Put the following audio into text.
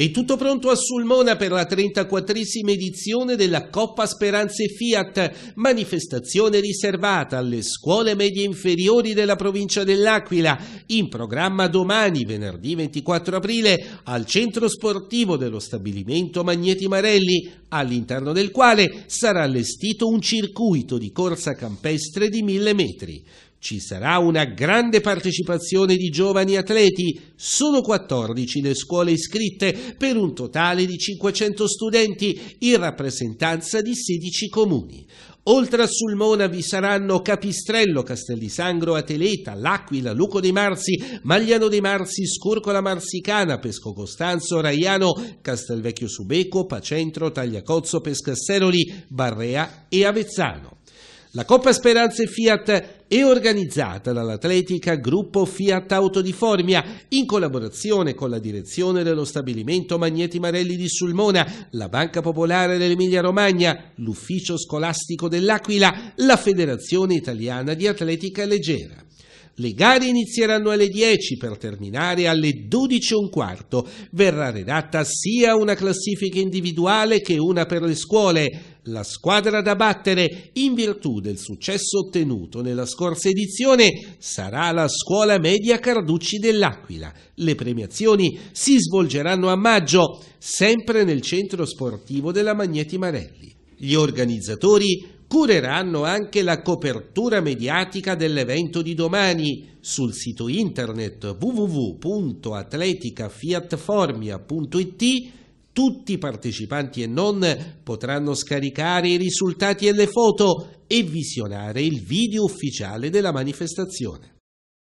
È tutto pronto a Sulmona per la 34esima edizione della Coppa Speranze Fiat, manifestazione riservata alle scuole medie inferiori della provincia dell'Aquila, in programma domani, venerdì 24 aprile, al centro sportivo dello stabilimento Magneti Marelli, all'interno del quale sarà allestito un circuito di corsa campestre di mille metri ci sarà una grande partecipazione di giovani atleti, solo 14 le scuole iscritte per un totale di 500 studenti in rappresentanza di 16 comuni. Oltre a Sulmona vi saranno Capistrello, Castellisangro, Ateleta, L'Aquila, Luco dei Marzi, Magliano dei Marzi, Scurcola Marsicana, Pesco Costanzo, Raiano, Castelvecchio Subeco, Pacentro, Tagliacozzo, Pescasseroli, Barrea e Avezzano. La Coppa Speranze Fiat è organizzata dall'Atletica Gruppo Fiat Auto di Formia in collaborazione con la direzione dello stabilimento Magneti Marelli di Sulmona, la Banca Popolare dell'Emilia Romagna, l'Ufficio Scolastico dell'Aquila, la Federazione Italiana di Atletica Leggera. Le gare inizieranno alle 10 per terminare alle 12.15. Verrà redatta sia una classifica individuale che una per le scuole la squadra da battere in virtù del successo ottenuto nella scorsa edizione sarà la scuola media Carducci dell'Aquila. Le premiazioni si svolgeranno a maggio, sempre nel centro sportivo della Magneti Marelli. Gli organizzatori cureranno anche la copertura mediatica dell'evento di domani sul sito internet www.atleticafiatformia.it tutti i partecipanti e non potranno scaricare i risultati e le foto e visionare il video ufficiale della manifestazione.